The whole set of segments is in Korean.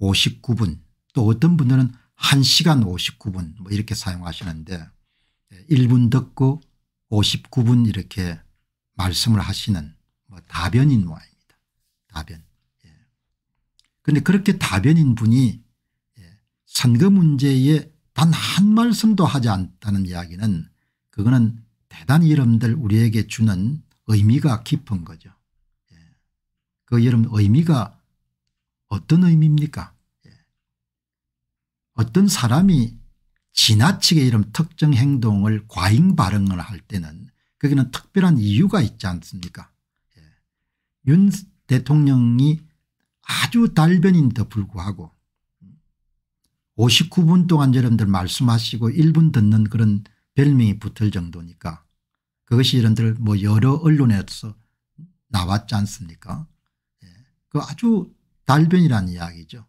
59분 또 어떤 분들은 1시간 59분 뭐 이렇게 사용하시는데 1분 예, 듣고 59분 이렇게 말씀을 하시는 뭐 다변인 모양입니다. 다변. 그런데 예. 그렇게 다변인 분이 예. 선거 문제에 단 한 말씀도 하지 않다는 이야기는 그거는 대단히 여러분들 우리에게 주는 의미가 깊은 거죠. 예. 그 여러분 의미가 어떤 의미입니까? 예. 어떤 사람이 지나치게 이런 특정 행동을 과잉 발언을 할 때는 거기는 특별한 이유가 있지 않습니까? 예. 윤 대통령이 아주 달변인데 불구하고 59분 동안 여러분들 말씀하시고 1분 듣는 그런 별명이 붙을 정도니까 그것이 여러분들 뭐 여러 언론에서 나왔지 않습니까? 예. 그 아주 달변이라는 이야기죠.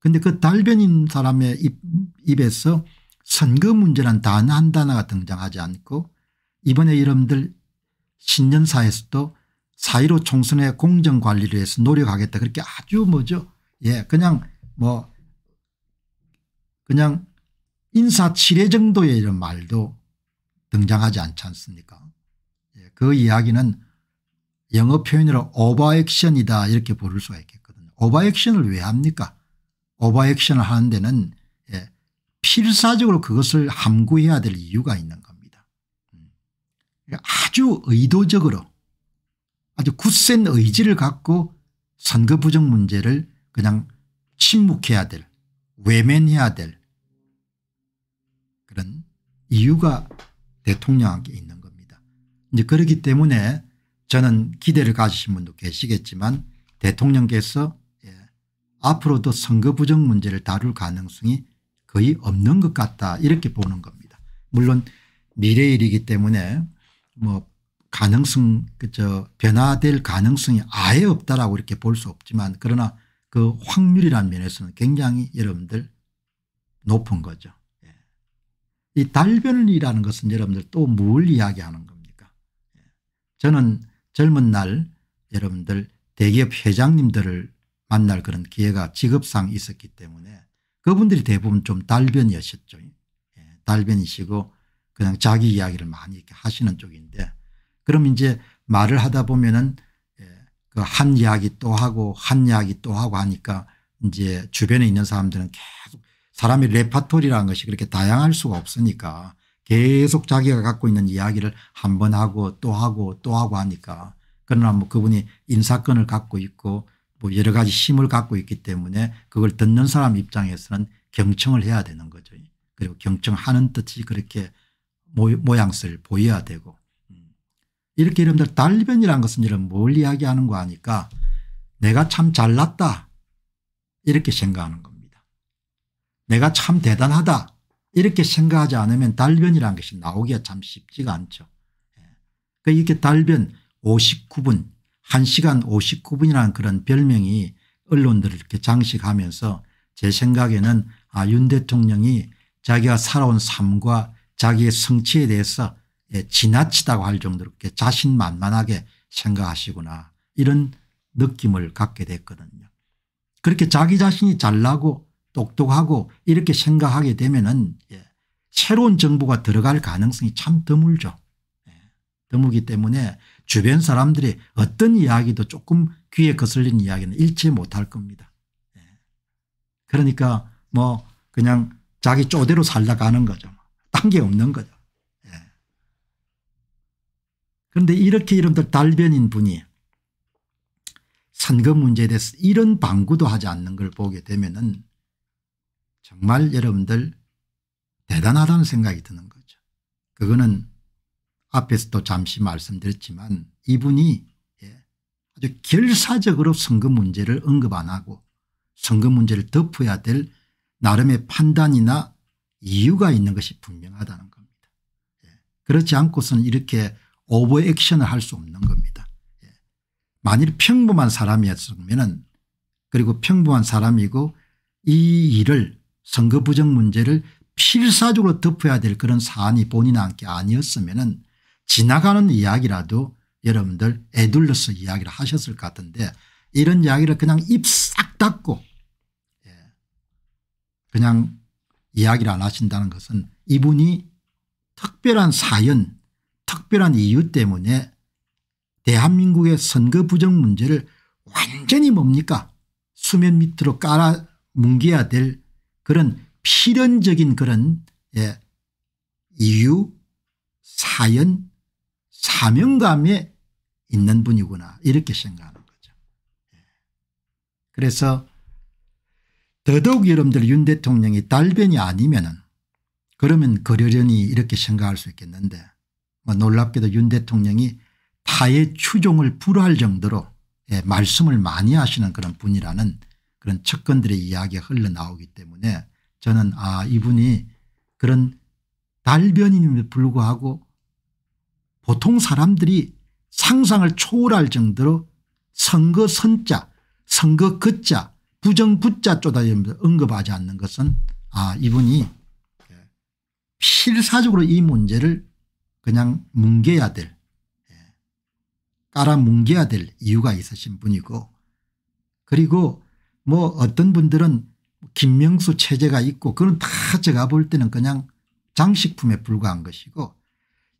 근데 그 달변인 사람의 입, 입에서 선거 문제란 단 한 단어가 등장하지 않고 이번에 여러분들 신년사에서도 사이로 총선의 공정관리를 위해서 노력하겠다. 그렇게 아주 뭐죠. 예, 그냥 뭐, 그냥 인사치레 정도의 이런 말도 등장하지 않지 않습니까? 예, 그 이야기는 영어 표현으로 오버액션이다 이렇게 부를 수가 있겠고. 오버액션을왜 합니까 오바액션을 하는 데는 예, 필사적으로 그것을 함구해야 될 이유가 있는 겁니다. 음. 아주 의도적으로 아주 굳센 의지를 갖고 선거 부정 문제를 그냥 침묵해야 될 외면해야 될 그런 이유가 대통령에게 있는 겁니다. 이제 그렇기 때문에 저는 기대를 가지신 분도 계시겠지만 대통령께서 앞으로도 선거 부정 문제를 다룰 가능성이 거의 없는 것 같다 이렇게 보는 겁니다. 물론 미래일이기 때문에 뭐 가능성 그저 변화될 가능성이 아예 없다라고 이렇게 볼 수 없지만 그러나 그 확률이란 면에서는 굉장히 여러분들 높은 거죠. 예. 이 달변이라는 것은 여러분들 또 뭘 이야기하는 겁니까? 예. 저는 젊은 날 여러분들 대기업 회장님들을 만날 그런 기회가 직업상 있었기 때문에 그분들이 대부분 좀달변이었죠 예, 달변이시고 그냥 자기 이야기를 많이 이렇게 하시는 쪽인데 그럼 이제 말을 하다 보면은 예, 그한 이야기 또 하고 한 이야기 또 하고 하니까 이제 주변에 있는 사람들은 계속 사람의 레파토리라는 것이 그렇게 다양할 수가 없으니까 계속 자기가 갖고 있는 이야기를 한 번 하고 또 하고 또 하고 하니까 그러나 뭐 그분이 인사권을 갖고 있고 여러 가지 힘을 갖고 있기 때문에 그걸 듣는 사람 입장에서는 경청을 해야 되는 거죠. 그리고 경청하는 뜻이 그렇게 모양새를 보여야 되고 음. 이렇게 여러분들 달변이란 것은 이런 뭘 이야기하는 거 아니까 내가 참 잘났다 이렇게 생각하는 겁니다. 내가 참 대단하다 이렇게 생각하지 않으면 달변이란 것이 나오기가 참 쉽지가 않죠. 그러니까 이렇게 달변 59분 1시간 59분이라는 그런 별명이 언론들을 이렇게 장식하면서 제 생각에는 아, 윤 대통령이 자기가 살아온 삶과 자기의 성취에 대해서 예, 지나치다고 할 정도로 이렇게 자신만만하게 생각하시구나 이런 느낌을 갖게 됐거든요. 그렇게 자기 자신이 잘나고 똑똑하고 이렇게 생각하게 되면은 예, 새로운 정부가 들어갈 가능성이 참 드물죠. 예, 드물기 때문에 주변 사람들의 어떤 이야기도 조금 귀에 거슬린 이야기는 일체 못할 겁니다. 예. 그러니까 뭐 그냥 자기 쪼대로 살다가는 거죠. 딴 게 없는 거죠. 예. 그런데 이렇게 이름들 달변인 분이 선거 문제에 대해서 이런 방구도 하지 않는 걸 보게 되면 은 정말 여러분들 대단하다는 생각이 드는 거죠. 그거는 앞에서도 잠시 말씀드렸지만 이분이 예, 아주 결사적으로 선거 문제를 언급 안 하고 선거 문제를 덮어야 될 나름의 판단이나 이유가 있는 것이 분명하다는 겁니다. 예, 그렇지 않고서는 이렇게 오버액션을 할 수 없는 겁니다. 예, 만일 평범한 사람이었으면 그리고 평범한 사람이고 이 일을 선거 부정 문제를 필사적으로 덮어야 될 그런 사안이 본인 함께 아니었으면 지나가는 이야기라도 여러분들 애둘러서 이야기를 하셨을 것 같은데 이런 이야기를 그냥 입 싹 닫고 예, 그냥 이야기를 안 하신다는 것은 이분이 특별한 사연 특별한 이유 때문에 대한민국의 선거 부정 문제를 완전히 뭡니까 수면 밑으로 깔아 뭉개야 될 그런 필연적인 그런 예, 이유 사연 사명감이 있는 분이구나 이렇게 생각하는 거죠. 예. 그래서 더더욱 여러분들 윤 대통령이 달변이 아니면은 그러면 그러려니 이렇게 생각할 수 있겠는데 뭐 놀랍게도 윤 대통령이 타의 추종을 불허할 정도로 예, 말씀을 많이 하시는 그런 분이라는 그런 측근들의 이야기가 흘러나오기 때문에 저는 아 이분이 그런 달변임에도 불구하고 보통 사람들이 상상을 초월할 정도로 선거 선자 선거 긋자 부정 부자 쪼다니면서 언급하지 않는 것은 아 이분이 필사적으로 이 문제를 그냥 뭉개야 될 예, 깔아 뭉개야 될 이유가 있으신 분이고 그리고 뭐 어떤 분들은 김명수 체제가 있고 그건 다 제가 볼 때는 그냥 장식품에 불과한 것이고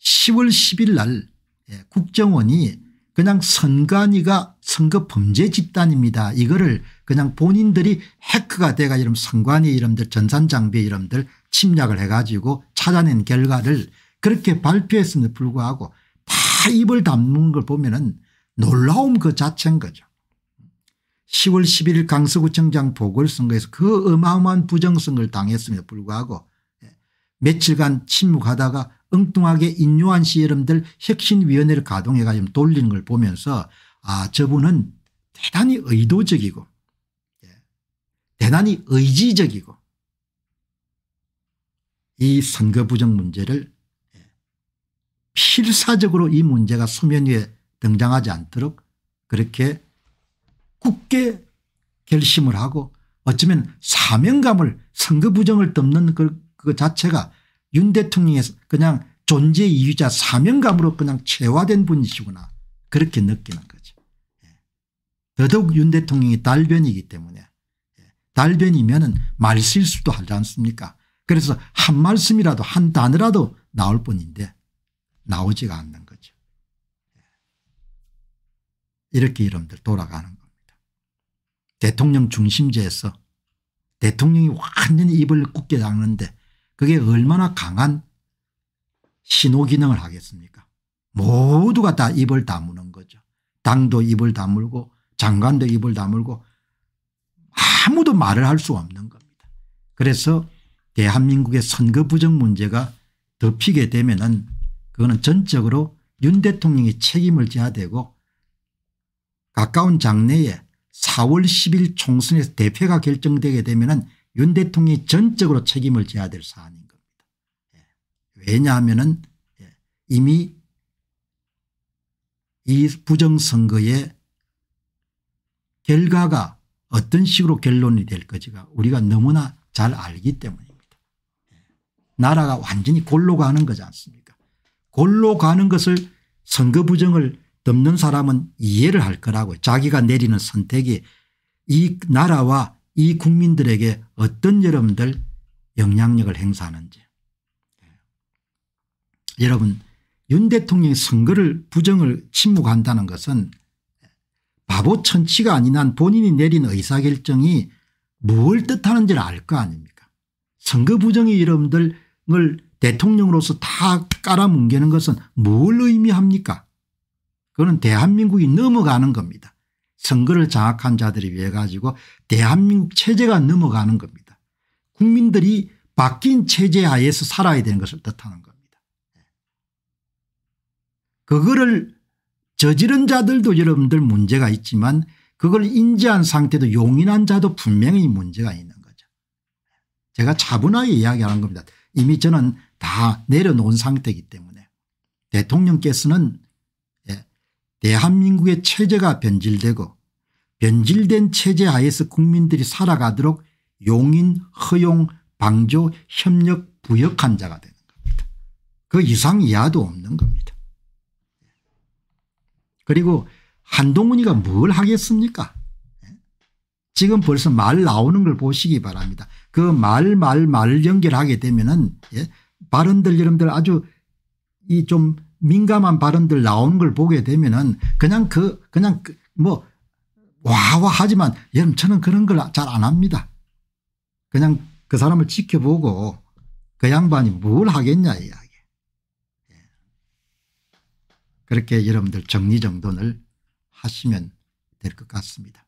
10월 10일 날 예, 국정원이 그냥 선관위가 선거 범죄 집단입니다. 이거를 그냥 본인들이 해커가 돼가 이런 선관위 이름들 전산장비 이름들 침략을 해가지고 찾아낸 결과를 그렇게 발표했음에도 불구하고 다 입을 담는 걸 보면은 놀라움 그 자체인 거죠. 10월 11일 강서구청장 보궐선거에서 그 어마어마한 부정선거를 당했음에도 불구하고 예, 며칠간 침묵하다가 엉뚱하게 인요한 씨러분들 혁신위원회를 가동해가 지고 돌리는 걸 보면서 아 저분은 대단히 의도적이고 예. 대단히 의지적이고 이 선거 부정 문제를 예. 필사적으로 이 문제가 수면 위에 등장하지 않도록 그렇게 굳게 결심을 하고 어쩌면 사명감을 선거 부정을 덮는 그, 그 자체가 윤 대통령이 그냥 존재 이유자 사명감으로 그냥 체화된 분이시구나 그렇게 느끼는 거죠. 예. 더더욱 윤 대통령이 달변이기 때문에 예. 달변이면 은 말실수도 하지 않습니까 그래서 한 말씀이라도 한 단어라도 나올 뿐인데 나오지가 않는 거죠. 예. 이렇게 이름들 돌아가는 겁니다. 대통령 중심제에서 대통령이 완전히 입을 굳게 닦는데 그게 얼마나 강한 신호 기능을 하겠습니까 모두가 다 입을 다무는 거죠. 당도 입을 다물고 장관도 입을 다물고 아무도 말을 할 수 없는 겁니다. 그래서 대한민국의 선거 부정 문제가 덮이게 되면은 그거는 전적으로 윤 대통령이 책임을 져야 되고 가까운 장래에 4월 10일 총선에서 대표가 결정되게 되면은 윤 대통령이 전적으로 책임을 져야 될 사안인 겁니다. 예. 왜냐하면 은 예, 이미 이 부정선거의 결과가 어떤 식으로 결론이 될 것인가 우리가 너무나 잘 알기 때문입니다. 예. 나라가 완전히 골로 가는 거지 않습니까 골로 가는 것을 선거 부정을 덮는 사람은 이해를 할 거라고 자기가 내리는 선택이 이 나라와 이 국민들에게 어떤 여러분들 영향력을 행사하는지. 예. 여러분 윤 대통령이 선거를 부정을 침묵한다는 것은 바보 천치가 아닌 한 본인이 내린 의사결정이 뭘 뜻하는지를 알 거 아닙니까 선거 부정이 여러분들을 대통령으로서 다 깔아뭉개는 것은 뭘 의미합니까 그거는 대한민국이 넘어가는 겁니다. 선거를 장악한 자들이 의해 가지고 대한민국 체제가 넘어가는 겁니다. 국민들이 바뀐 체제 하에서 살아야 되는 것을 뜻하는 겁니다. 그거를 저지른 자들도 여러분들 문제가 있지만 그걸 인지한 상태도 용인한 자도 분명히 문제가 있는 거죠. 제가 차분하게 이야기하는 겁니다. 이미 저는 다 내려놓은 상태이기 때문에 대통령께서는 예, 대한민국의 체제가 변질되고 변질된 체제 하에서 국민들이 살아가도록 용인 허용 방조 협력 부역한 자가 되는 겁니다. 그 이상 이하도 없는 겁니다. 그리고 한동훈이가 뭘 하겠습니까 지금 벌써 말 나오는 걸 보시기 바랍니다. 그 말 말 말 연결하게 되면은 예? 발언들 여러분들 아주 이 좀 민감한 발언들 나오는 걸 보게 되면은 그냥 그 그냥 그뭐 와와 하지만 여러분 저는 그런 걸 잘 안 합니다. 그냥 그 사람을 지켜보고 그 양반이 뭘 하겠냐 이야기. 예. 그렇게 여러분들 정리정돈을 하시면 될 것 같습니다.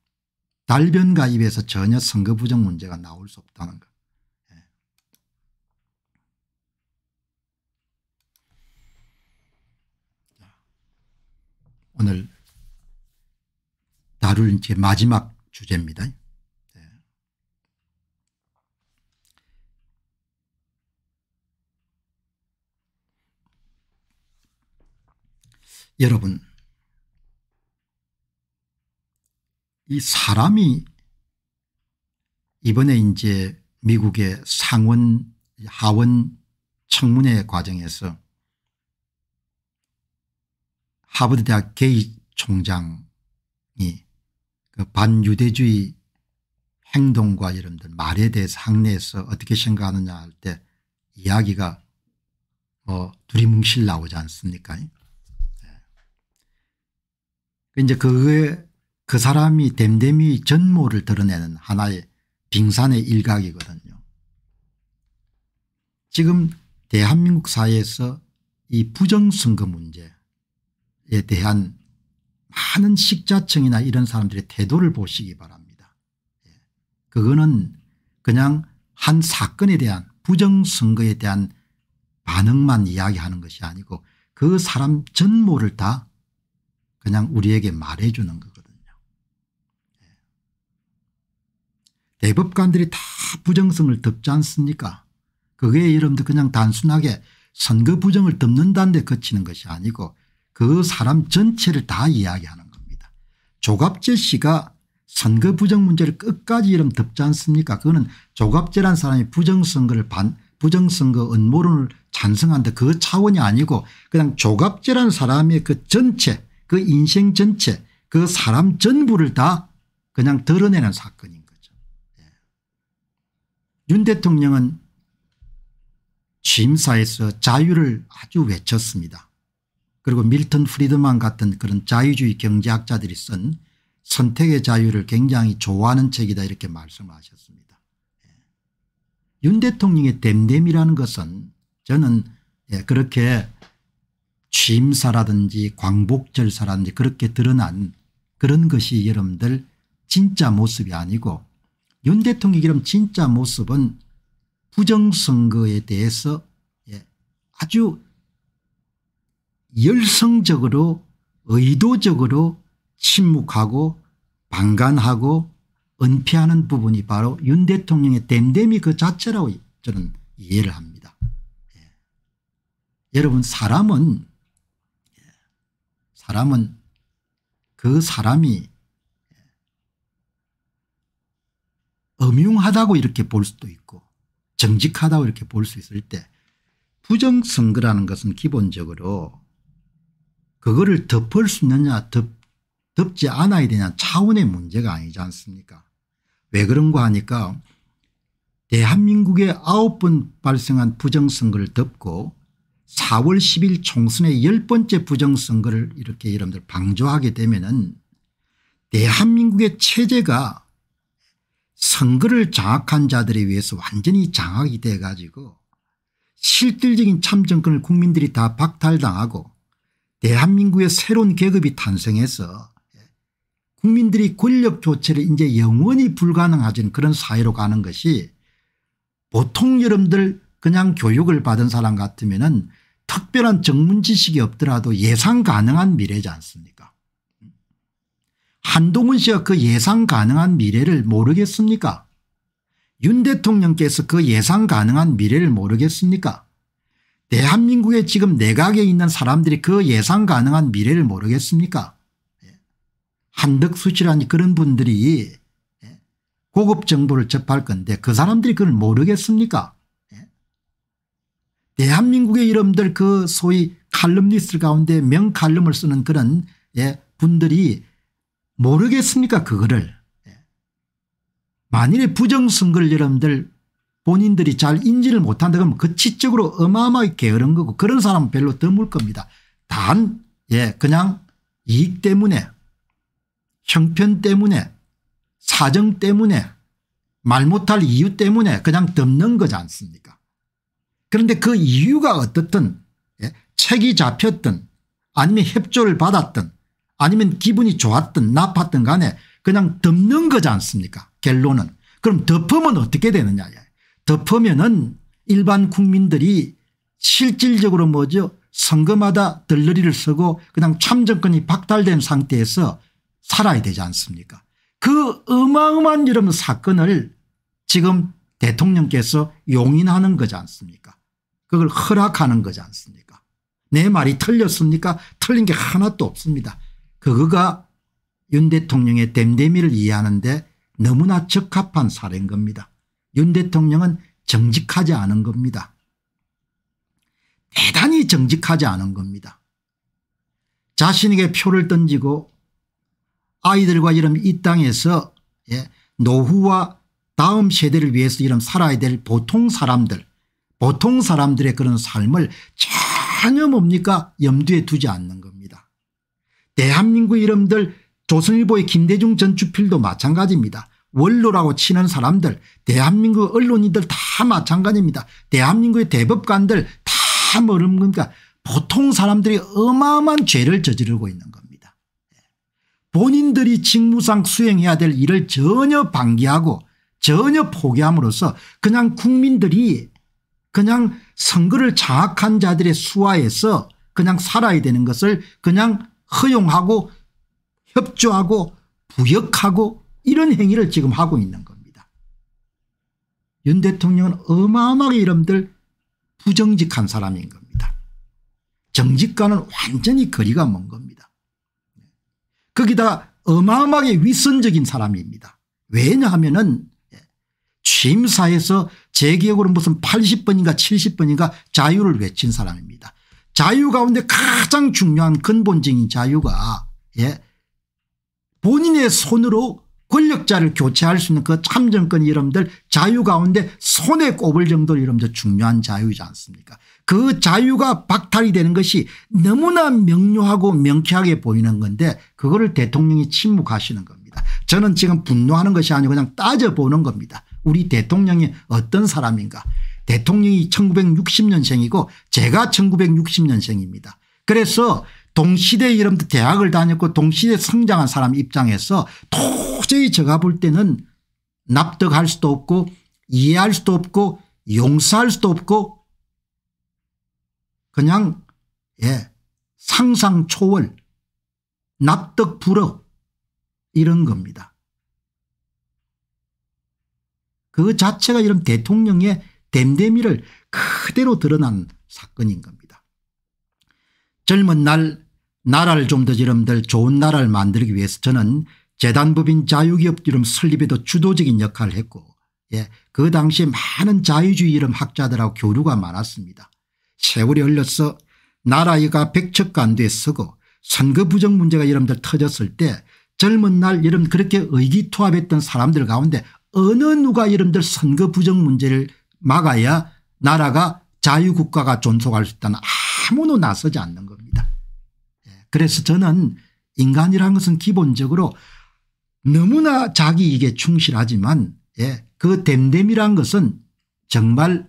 달변 가입에서 전혀 선거 부정 문제가 나올 수 없다는 것. 예. 오늘 다룰 이제 마지막 주제입니다. 네. 여러분 이 사람이 이번에 이제 미국의 상원 하원 청문회 과정에서 하버드대학 게이 총장이 그 반유대주의 행동과 여러분들 말에 대해서 학내에서 어떻게 생각하느냐 할 때 이야기가 뭐 두리뭉실 나오지 않습니까 네. 이제 그그 사람이 댐댐이 전모를 드러내는 하나의 빙산의 일각이거든요. 지금 대한민국 사회에서 이 부정선거 문제에 대한 많은 식자층이나 이런 사람들의 태도를 보시기 바랍니다. 예. 그거는 그냥 한 사건에 대한 부정선거에 대한 반응만 이야기하는 것이 아니고 그 사람 전모를 다 그냥 우리에게 말해주는 거거든요. 예. 대법관들이 다 부정성을 덮지 않습니까 그게 여러분들 그냥 단순하게 선거 부정을 덮는다는 데 그치는 것이 아니고 그 사람 전체를 다 이야기하는 겁니다. 조갑재 씨가 선거 부정 문제를 끝까지 이름 덮지 않습니까 그거는 조갑재란 사람이 부정선거를 반 부정선거 음모론을 찬성한다 그 차원이 아니고 그냥 조갑재란 사람의 그 전체 그 인생 전체 그 사람 전부를 다 그냥 드러내는 사건인 거죠. 예. 윤 대통령은 취임사에서 자유를 아주 외쳤습니다. 그리고 밀턴 프리드만 같은 그런 자유주의 경제학자들이 쓴 선택의 자유를 굉장히 좋아하는 책이다 이렇게 말씀을 하셨습니다. 예. 윤 대통령의 댐댐이라는 것은 저는 예, 그렇게 취임사라든지 광복절사라든지 그렇게 드러난 그런 것이 여러분들 진짜 모습이 아니고 윤 대통령의 이름 진짜 모습은 부정선거에 대해서 예, 아주 열성적으로 의도적으로 침묵하고 방관하고 은폐하는 부분이 바로 윤 대통령의 댐댐이 그 자체라고 저는 이해를 합니다. 예. 여러분 사람은 예. 사람은 그 사람이 음흉하다고 이렇게 볼 수도 있고 정직하다고 이렇게 볼 수 있을 때 부정선거라는 것은 기본적으로 그거를 덮을 수 있느냐 덮, 덮지 않아야 되냐 차원의 문제가 아니지 않습니까 왜 그런가 하니까 대한민국에 아홉 번 발생한 부정선거를 덮고 4월 10일 총선의 열 번째 부정선거를 이렇게 여러분들 방조하게 되면은 대한민국의 체제가 선거를 장악한 자들에 의해서 완전히 장악이 돼 가지고 실질적인 참정권을 국민들이 다 박탈당하고 대한민국의 새로운 계급이 탄생해서 국민들이 권력 교체를 이제 영원히 불가능하진 그런 사회로 가는 것이 보통 여러분들 그냥 교육을 받은 사람 같으면 은 특별한 전문 지식이 없더라도 예상 가능한 미래지 않습니까 한동훈 씨가 그 예상 가능한 미래를 모르겠습니까 윤 대통령께서 그 예상 가능한 미래를 모르겠습니까 대한민국에 지금 내각에 있는 사람들이 그 예상 가능한 미래를 모르겠습니까 예. 한덕수 씨라니 그런 분들이 예. 고급 정보를 접할 건데 그 사람들이 그걸 모르겠습니까 예. 대한민국의 이름들 그 소위 칼럼니스트 가운데 명칼럼을 쓰는 그런 분들이 모르겠습니까 그거를. 만일에 부정선거를 여러분들 본인들이 잘 인지를 못한다 그러면 그치적으로 어마어마하게 게으른 거고 그런 사람은 별로 드물 겁니다. 단, 예, 그냥 이익 때문에 형편 때문에 사정 때문에 말 못할 이유 때문에 그냥 덮는 거지 않습니까 그런데 그 이유가 어떻든 예, 책이 잡혔든 아니면 협조를 받았든 아니면 기분이 좋았든 나빴든 간에 그냥 덮는 거지 않습니까 결론은 그럼 덮으면 어떻게 되느냐 예. 덮으면은 일반 국민들이 실질적으로 뭐죠 선거마다 들러리를 쓰고 그냥 참정권이 박탈된 상태에서 살아야 되지 않습니까 그 어마어마한 이런 사건을 지금 대통령께서 용인하는 거지 않습니까 그걸 허락하는 거지 않습니까 내 말이 틀렸습니까 틀린 게 하나도 없습니다 그거가 윤 대통령의 댐데미를 이해하는데 너무나 적합한 사례인 겁니다 윤 대통령은 정직하지 않은 겁니다. 대단히 정직하지 않은 겁니다. 자신에게 표를 던지고 아이들과 이런 이 땅에서 예, 노후와 다음 세대를 위해서 이런 살아야 될 보통 사람들 보통 사람들의 그런 삶을 전혀 뭡니까 염두에 두지 않는 겁니다. 대한민국 이름들 조선일보의 김대중 전주필도 마찬가지입니다. 원로라고 치는 사람들 대한민국 언론인들 다 마찬가지입니다. 대한민국의 대법관들 다 머름니까 그러니까 보통 사람들이 어마어마한 죄를 저지르고 있는 겁니다. 본인들이 직무상 수행해야 될 일을 전혀 방기하고 전혀 포기함으로써 그냥 국민들이 그냥 선거를 장악한 자들의 수하에서 그냥 살아야 되는 것을 그냥 허용하고 협조하고 부역하고 이런 행위를 지금 하고 있는 겁니다. 윤 대통령은 어마어마하게 이름들 부정직한 사람인 겁니다. 정직과는 완전히 거리가 먼 겁니다. 거기다가 어마어마하게 위선적인 사람입니다. 왜냐하면 은 취임사에서 제 기억으로 무슨 80번인가 70번인가 자유를 외친 사람입니다. 자유 가운데 가장 중요한 근본적인 자유가 예 본인의 손으로 권력자를 교체할 수 있는 그 참정권 이름들 자유 가운데 손에 꼽을 정도로 이름들 중요한 자유이지 않습니까 그 자유가 박탈이 되는 것이 너무나 명료하고 명쾌하게 보이는 건데 그거를 대통령이 침묵하시는 겁니다. 저는 지금 분노하는 것이 아니고 그냥 따져보는 겁니다. 우리 대통령이 어떤 사람인가 대통령이 1960년생이고 제가 1960년생입니다. 그래서 동시대 이름 대학을 다녔고 동시대 성장한 사람 입장에서 도저히 제가 볼 때는 납득할 수도 없고 이해할 수도 없고 용서할 수도 없고 그냥 예 상상초월 납득 불허 이런 겁니다. 그 자체가 이런 대통령의 댐데미를 그대로 드러난 사건인 겁니다. 젊은 날 나라를 좀더여러분들 좋은 나라를 만들기 위해서 저는 재단법인 자유기업 이름 설립에도 주도적인 역할을 했고 예, 그 당시에 많은 자유주의 이름 학자들하고 교류가 많았습니다. 세월이 흘러서 나라가 백척간도에 서고 선거 부정 문제가 이름들 터졌을 때 젊은 날 이름 그렇게 의기투합했던 사람들 가운데 어느 누가 이름들 선거 부정 문제를 막아야 나라가 자유국가가 존속할 수 있다는 아무도 나서지 않는 겁니다. 그래서 저는 인간이라는 것은 기본적으로 너무나 자기에게 충실하지만 예, 그 댐댐이란 것은 정말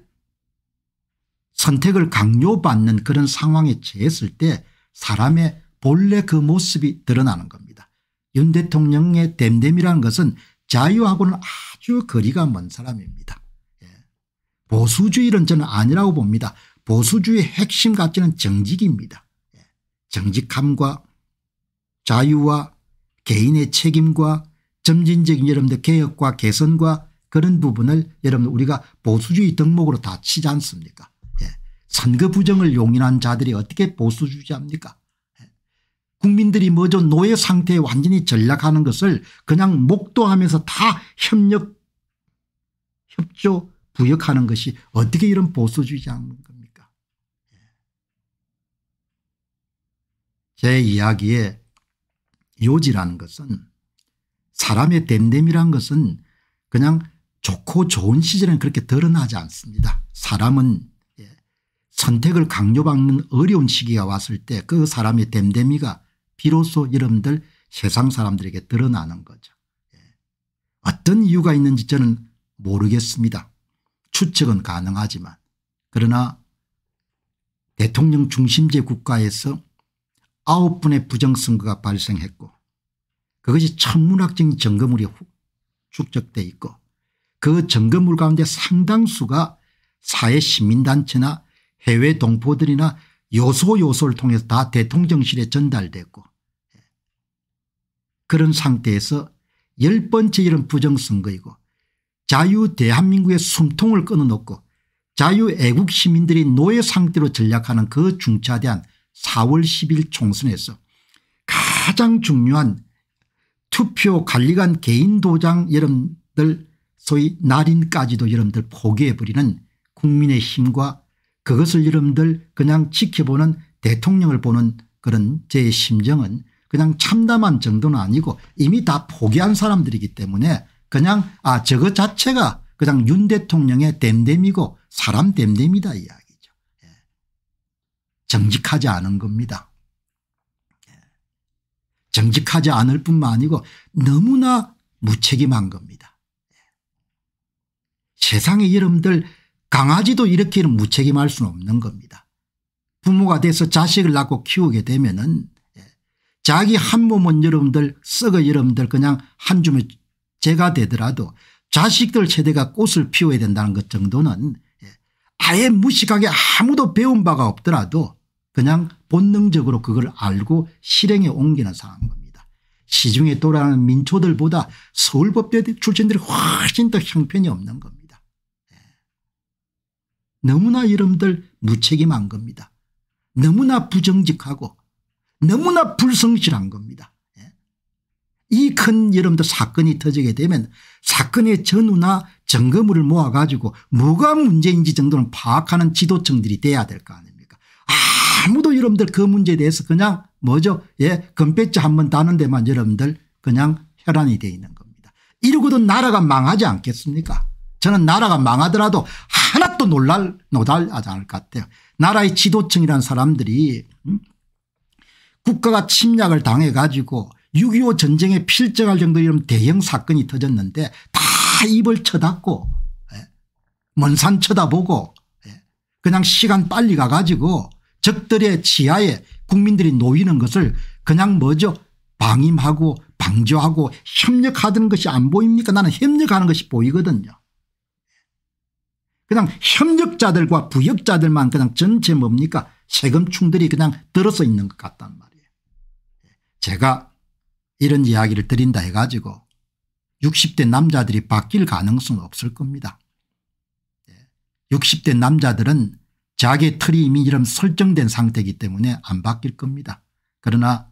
선택을 강요받는 그런 상황에 처했을 때 사람의 본래 그 모습이 드러나는 겁니다. 윤 대통령의 댐댐이란 것은 자유하고는 아주 거리가 먼 사람입니다. 예. 보수주의는 저는 아니라고 봅니다. 보수주의 핵심 가치는 정직입니다. 정직함과 자유와 개인의 책임과 점진적인 여러분들 개혁과 개선과 그런 부분을 여러분 들 우리가 보수주의 덕목으로 다 치지 않습니까 예. 선거 부정을 용인한 자들이 어떻게 보수주의합니까 예. 국민들이 먼저 노예 상태에 완전히 전락하는 것을 그냥 목도하면서 다 협력 협조 부역하는 것이 어떻게 이런 보수주의자인가 제 이야기의 요지라는 것은 사람의 댐댐이란 것은 그냥 좋고 좋은 시절에는 그렇게 드러나지 않습니다. 사람은 예, 선택을 강요받는 어려운 시기가 왔을 때 그 사람의 댐댐이가 비로소 여러분들 세상 사람들에게 드러나는 거죠. 예. 어떤 이유가 있는지 저는 모르겠습니다. 추측은 가능하지만 그러나 대통령 중심제 국가에서 아홉 분의 부정선거가 발생했고 그것이 천문학적인 점검물이 축적돼 있고 그 점검물 가운데 상당수가 사회시민단체나 해외 동포들이나 요소요소를 통해서 다 대통령실에 전달됐고 그런 상태에서 열 번째 이런 부정선거이고 자유 대한민국의 숨통을 끊어놓고 자유 애국 시민들이 노예 상태로 전략하는 그 중차대한 4월 10일 총선에서 가장 중요한 투표 관리관 개인 도장 여러분들 소위 날인까지도 여러분들 포기해버리는 국민의 힘과 그것을 여러분들 그냥 지켜보는 대통령을 보는 그런 제 심정은 그냥 참담한 정도는 아니고 이미 다 포기한 사람들이기 때문에 그냥 아 저거 자체가 그냥 윤 대통령의 댐댐이고 사람 댐댐이다 이야. 정직하지 않은 겁니다. 예. 정직하지 않을 뿐만 아니고 너무나 무책임한 겁니다. 예. 세상에 여러분들 강아지도 이렇게 무책임할 수는 없는 겁니다. 부모가 돼서 자식을 낳고 키우게 되면 은 예. 자기 한 몸은 여러분들 썩어 여러분들 그냥 한 줌의 죄가 되더라도 자식들 세대가 꽃을 피워야 된다는 것 정도는 아예 무식하게 아무도 배운 바가 없더라도 그냥 본능적으로 그걸 알고 실행에 옮기는 상황인 겁니다. 시중에 돌아가는 민초들보다 서울법대 출신들이 훨씬 더 형편이 없는 겁니다. 예. 너무나 이름들 무책임한 겁니다. 너무나 부정직하고 너무나 불성실한 겁니다. 예. 이큰 이름들 사건이 터지게 되면 사건의 전후나 점검을 모아가지고 뭐가 문제인지 정도는 파악하는 지도층들이 돼야 될 거 아니에요. 아무도 여러분들 그 문제에 대해서 그냥 뭐죠 예 금배지 한번 다는 데만 여러분들 그냥 혈안이 돼 있는 겁니다. 이러고도 나라가 망하지 않겠습니까 저는 나라가 망하더라도 하나도 놀랄 노달하지 않을 것 같아요. 나라의 지도층이라 사람들이 음? 국가가 침략을 당해 가지고 6.25 전쟁에 필적할 정도의 이런 대형 사건이 터졌는데 다 입을 쳐닫고 예, 먼산 쳐다보고 예, 그냥 시간 빨리 가가지고 적들의 치하에 국민들이 놓이는 것을 그냥 뭐죠 방임하고 방조하고 협력하던 것이 안 보입니까 나는 협력하는 것이 보이거든요. 그냥 협력자들과 부역자들만 그냥 전체 뭡니까 세금충들이 그냥 들어서 있는 것 같단 말이에요. 제가 이런 이야기를 드린다 해가지고 60대 남자들이 바뀔 가능성은 없을 겁니다. 60대 예. 남자들은 자기의 틀이 이미 이름 설정된 상태이기 때문에 안 바뀔 겁니다. 그러나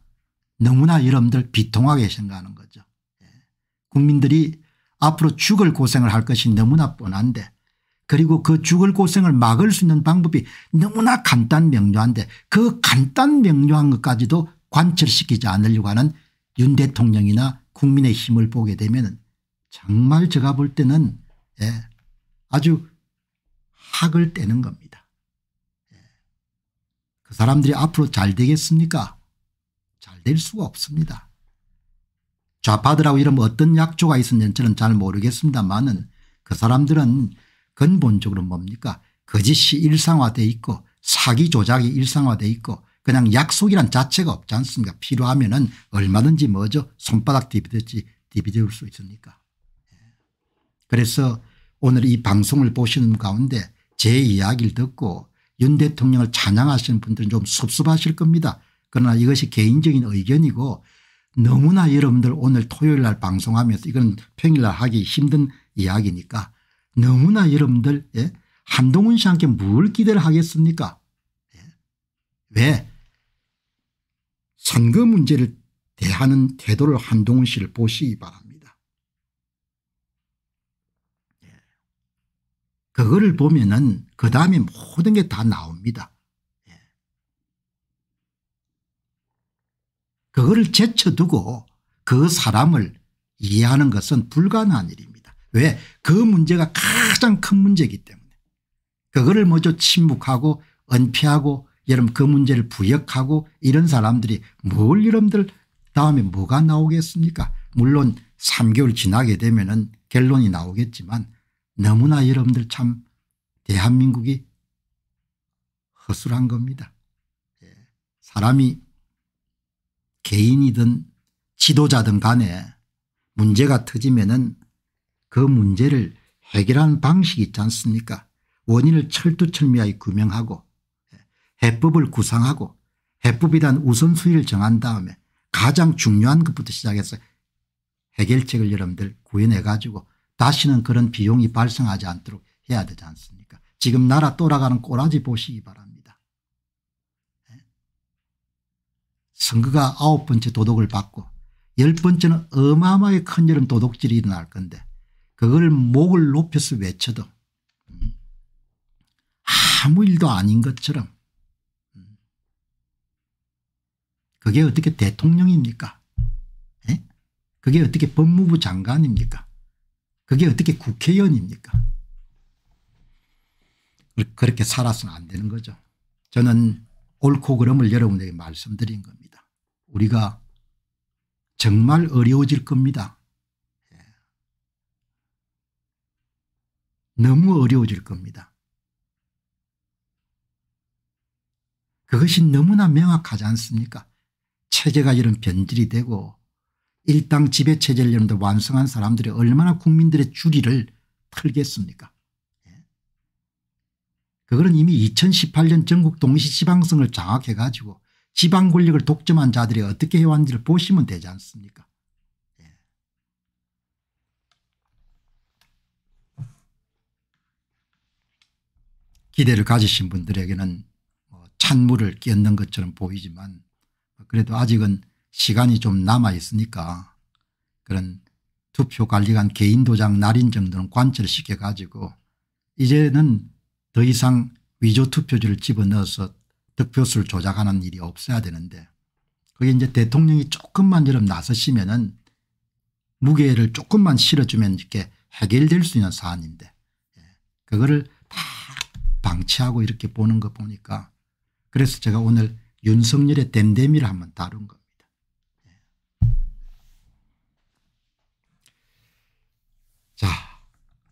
너무나 여러분들 비통하게 생각하는 거죠. 예. 국민들이 앞으로 죽을 고생을 할 것이 너무나 뻔한데 그리고 그 죽을 고생을 막을 수 있는 방법이 너무나 간단 명료한데 그 간단 명료한 것까지도 관철시키지 않으려고 하는 윤 대통령이나 국민의 힘을 보게 되면 정말 제가 볼 때는 예, 아주 학을 떼는 겁니다. 그 사람들이 앞으로 잘 되겠습니까? 잘 될 수가 없습니다. 좌파들하고 이러면 어떤 약조가 있었는지 저는 잘 모르겠습니다만은 그 사람들은 근본적으로 뭡니까 거짓이 일상화되어 있고 사기 조작이 일상화되어 있고 그냥 약속이란 자체가 없지 않습니까 필요하면 은 얼마든지 뭐죠 손바닥 디비듯이 디비들 수 있습니까 예. 그래서 오늘 이 방송을 보시는 가운데 제 이야기를 듣고 윤 대통령을 찬양하시는 분들은 좀 섭섭하실 겁니다. 그러나 이것이 개인적인 의견이고 너무나 여러분들 오늘 토요일 날 방송하면서 이건 평일 날 하기 힘든 이야기니까 너무나 여러분들 예? 한동훈 씨한테 뭘 기대를 하겠습니까 예? 왜 선거 문제를 대하는 태도를 한동훈 씨를 보시기 바랍니다. 그거를 보면은 그 다음에 모든 게 다 나옵니다. 예. 그거를 제쳐두고 그 사람을 이해하는 것은 불가능한 일입니다. 왜? 그 문제가 가장 큰 문제이기 때문에. 그거를 먼저 침묵하고 은폐하고 여러분 그 문제를 부역하고 이런 사람들이 뭘 여러분들 다음에 뭐가 나오겠습니까? 물론 3개월 지나게 되면 은 결론이 나오겠지만 너무나 여러분들 참 대한민국이 허술한 겁니다. 예. 사람이 개인이든 지도자든 간에 문제가 터지면은 그 문제를 해결하는 방식이 있지 않습니까 원인을 철두철미하게 규명하고 예. 해법을 구상하고 해법에 대한 우선순위를 정한 다음에 가장 중요한 것부터 시작해서 해결책을 여러분들 구현해 가지고 다시는 그런 비용이 발생하지 않도록 해야 되지 않습니까 지금 나라 돌아가는 꼬라지 보시기 바랍니다. 예. 선거가 아홉 번째 도덕을 받고 열 번째는 어마어마하게 큰 이런 도덕질이 일어날 건데 그걸 목을 높여서 외쳐도 음, 아무 일도 아닌 것처럼 음, 그게 어떻게 대통령입니까? 에? 예? 그게 어떻게 법무부 장관입니까? 그게 어떻게 국회의원입니까? 그렇게 살아서는 안 되는 거죠. 저는 옳고 그름을 여러분에게 말씀드린 겁니다. 우리가 정말 어려워질 겁니다. 예. 너무 어려워질 겁니다. 그것이 너무나 명확하지 않습니까? 체제가 이런 변질이 되고 일당 지배체제를 여러분들 완성한 사람들이 얼마나 국민들의 주리를 털겠습니까 예. 그거는 이미 2018년 전국 동시지방성을 장악해 가지고 지방 권력을 독점한 자들이 어떻게 해왔는지를 보시면 되지 않습니까 예. 기대를 가지신 분들에게는 뭐 찬물을 끼얹는 것처럼 보이지만 그래도 아직은 시간이 좀 남아 있으니까 그런 투표관리관 개인도장 날인 정도는 관철시켜 가지고 이제는 더 이상 위조투표지를 집어넣어서 득표수를 조작하는 일이 없어야 되는데 그게 이제 대통령이 조금만 저럼 나서시면 은 무게를 조금만 실어주면 이렇게 해결될 수 있는 사안인데 예, 그거를 다 방치하고 이렇게 보는 거 보니까 그래서 제가 오늘 윤석열의 댐댐이를 한번 다룬 거예요. 자,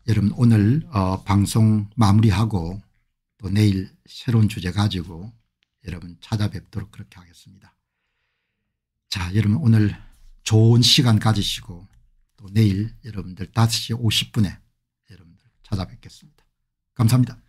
여러분 오늘 어, 방송 마무리하고 또 내일 새로운 주제 가지고 여러분 찾아뵙도록 그렇게 하겠습니다. 자, 여러분 오늘 좋은 시간 가지시고 또 내일 여러분들 5시 50분에 여러분들 찾아뵙겠습니다. 감사합니다.